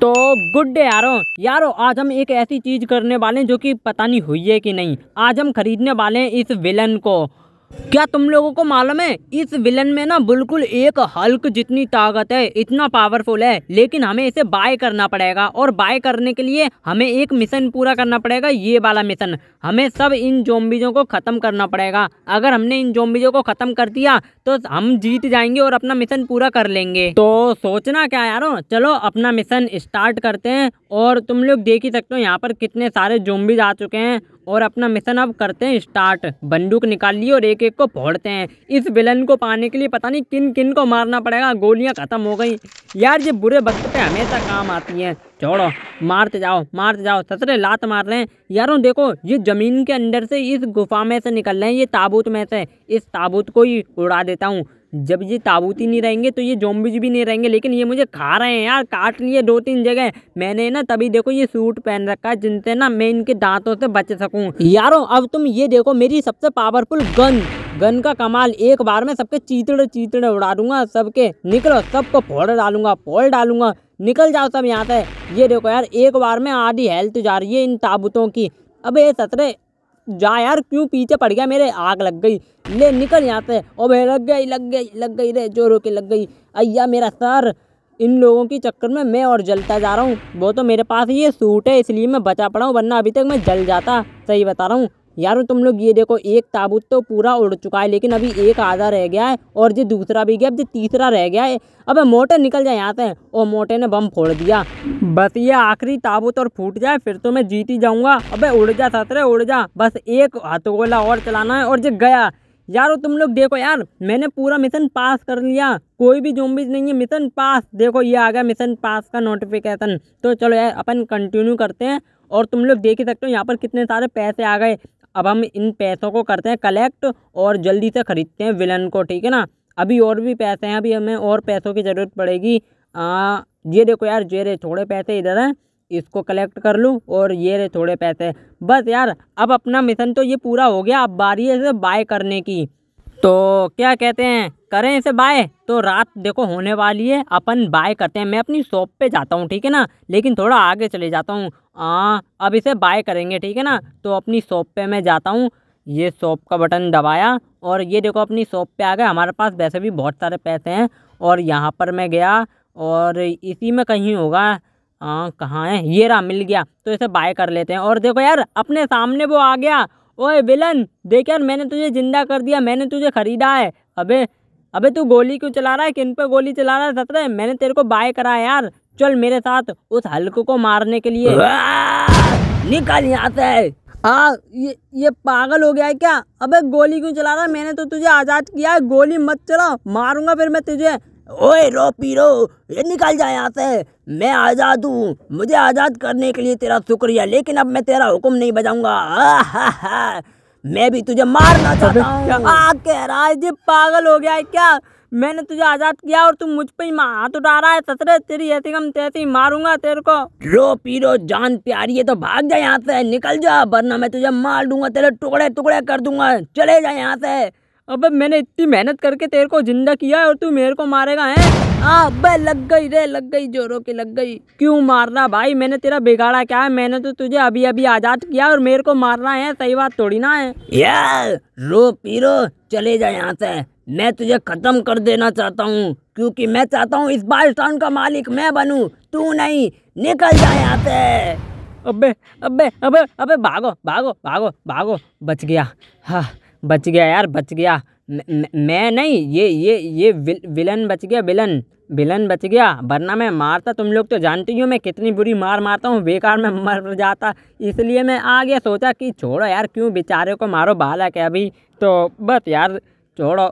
तो good day यारो यारो आज हम एक ऐसी चीज़ करने वाले हैं जो कि पता नहीं हुई है कि नहीं आज हम खरीदने वाले हैं इस विलन को क्या तुम लोगों को मालूम है इस विलन में ना बिल्कुल एक हल्क जितनी ताकत है इतना पावरफुल है लेकिन हमें इसे बाय करना पड़ेगा और बाय करने के लिए हमें एक मिशन पूरा करना पड़ेगा ये वाला मिशन हमें सब इन जोम्बिजों को ख़त्म करना पड़ेगा अगर हमने इन जोम्बीजों को ख़त्म कर दिया तो हम जीत जाएंगे और अपना मिशन पूरा कर लेंगे तो सोचना क्या यारो चलो अपना मिशन स्टार्ट करते हैं और तुम लोग देख ही सकते हो यहाँ पर कितने सारे जोम्बिज आ चुके हैं और अपना मिशन अब करते हैं स्टार्ट बंदूक निकाल ली और एक एक को फोड़ते हैं इस विलन को पाने के लिए पता नहीं किन किन को मारना पड़ेगा गोलियां खत्म हो गई यार ये बुरे वक्त पे हमेशा काम आती हैं छोड़ो मारते जाओ मारते जाओ ससरे लात मार रहे हैं यारों देखो ये ज़मीन के अंदर से इस गुफा में से निकल रहे हैं ये ताबूत में से इस ताबूत को ही उड़ा देता हूँ जब ये ताबूत ही नहीं रहेंगे तो ये जोम्बिज भी नहीं रहेंगे लेकिन ये मुझे खा रहे हैं यार काट लिए दो तीन जगह मैंने ना तभी देखो ये सूट पहन रखा है जिनसे ना मैं इनके दांतों से बच सकूं यारो अब तुम ये देखो मेरी सबसे पावरफुल गन गन का कमाल एक बार में सबके चीतड़े चीतड़े उड़ा दूंगा सबके निकलो सबको फोड़ डालूंगा फोड़ डालूंगा निकल जाओ तब यहाँ से ये देखो यार एक बार में आधी हेल्थ जा रही है इन ताबूतों की अब ये सतरे जा यार क्यों पीछे पड़ गया मेरे आग लग गई ले निकल यहाँ से अबे लग गई लग गई लग गई रे जो के लग गई अय्या मेरा सर इन लोगों के चक्कर में मैं और जलता जा रहा हूँ वो तो मेरे पास ये सूट है इसलिए मैं बचा पड़ा हूँ वरना अभी तक मैं जल जाता सही बता रहा हूँ यार तुम लोग ये देखो एक ताबूत तो पूरा उड़ चुका है लेकिन अभी एक आधा रह गया है और ये दूसरा भी गया अब जो तीसरा रह गया है अब मोटे निकल जाए यहाँ से और मोटे ने बम फोड़ दिया बस ये आखिरी ताबूत और फूट जाए फिर तो मैं जीत ही जाऊँगा अब उड़ जा सतरे उड़ जा बस एक हथगोला और चलाना है और जो गया यार तुम लोग देखो यार मैंने पूरा मिशन पास कर लिया कोई भी जोबिज नहीं है मिशन पास देखो ये आ गया मिशन पास का नोटिफिकेशन तो चलो यार अपन कंटिन्यू करते हैं और तुम लोग देख ही सकते हो यहाँ पर कितने सारे पैसे आ गए अब हम इन पैसों को करते हैं कलेक्ट और जल्दी से ख़रीदते हैं विलन को ठीक है ना अभी और भी पैसे हैं अभी हमें और पैसों की ज़रूरत पड़ेगी आ, ये देखो यार ये रे थोड़े पैसे इधर हैं इसको कलेक्ट कर लूँ और ये रे थोड़े पैसे बस यार अब अपना मिशन तो ये पूरा हो गया अब बारी है बाय करने की तो क्या कहते हैं करें इसे बाय तो रात देखो होने वाली है अपन बाय करते हैं मैं अपनी शॉप पे जाता हूँ ठीक है ना लेकिन थोड़ा आगे चले जाता हूँ हाँ अब इसे बाय करेंगे ठीक है ना तो अपनी शॉप पे मैं जाता हूँ ये शॉप का बटन दबाया और ये देखो अपनी शॉप पे आ गए हमारे पास वैसे भी बहुत सारे पैसे हैं और यहाँ पर मैं गया और इसी में कहीं होगा हाँ कहाँ है ये रहा मिल गया तो इसे बाय कर लेते हैं और देखो यार अपने सामने वो आ गया ओए विलन देख यार मैंने तुझे जिंदा कर दिया मैंने तुझे खरीदा है अबे अबे तू गोली क्यों चला रहा है किन पे गोली चला रहा है सतरे मैंने तेरे को बाय करा है यार चल मेरे साथ उस हल्क को मारने के लिए निकल यहाँ से आ ये ये पागल हो गया है क्या अबे गोली क्यों चला रहा है मैंने तो तुझे आज़ाद किया है गोली मत चला मारूंगा फिर मैं तुझे ओए रो पीरो ये निकल जाए यहाँ से मैं आज़ाद हूँ मुझे आज़ाद करने के लिए तेरा शुक्रिया लेकिन अब मैं तेरा हुक्म नहीं बजाऊंगा मैं भी तुझे मारना चाहता कह रहा है जी पागल हो गया है क्या मैंने तुझे आज़ाद किया और तुम मुझ पे ही हाथ उठा रहा है सतरे तेरी ऐसी कम तैसी मारूंगा तेरे को रो पीरो जान प्यारी है तो भाग जा यहाँ से निकल जा वरना मैं तुझे मार दूंगा तेरे टुकड़े टुकड़े कर दूंगा चले जा यहाँ से अबे मैंने इतनी मेहनत करके तेरे को जिंदा किया है और तू मेरे को मारेगा है अबे हाँ, लग गई रे लग गई जोरों की लग गई क्यों मार रहा भाई मैंने तेरा बिगाड़ा क्या है मैंने तो तुझे अभी अभी आजाद किया और मेरे को मारना है सही बात थोड़ी ना है यार रो पीरो चले जाए यहाँ से मैं तुझे खत्म कर देना चाहता हूँ क्योंकि मैं चाहता हूँ इस बालिस्तान का मालिक मैं बनू तू नहीं निकल जाए यहाँ से अबे अबे अबे अबे भागो भागो भागो भागो बच गया हाँ बच गया यार बच गया मैं नहीं ये ये ये विलन बच गया विलन विलन बच गया वरना मैं मारता तुम लोग तो जानती हो मैं कितनी बुरी मार मारता हूँ बेकार में मर जाता इसलिए मैं आ गया सोचा कि छोड़ो यार क्यों बेचारे को मारो बालक है अभी तो बस यार छोड़ो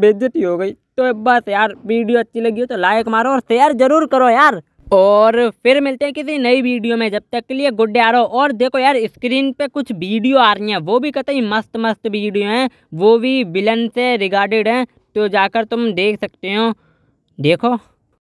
बेज्जती हो गई तो बस यार वीडियो अच्छी लगी हो तो लाइक मारो और शेयर ज़रूर करो यार और फिर मिलते हैं किसी नई वीडियो में जब तक के लिए गुड यारो और देखो यार स्क्रीन पे कुछ वीडियो आ रही हैं वो भी कतई मस्त मस्त वीडियो हैं वो भी विलन से रिगार्डेड हैं तो जाकर तुम देख सकते हो देखो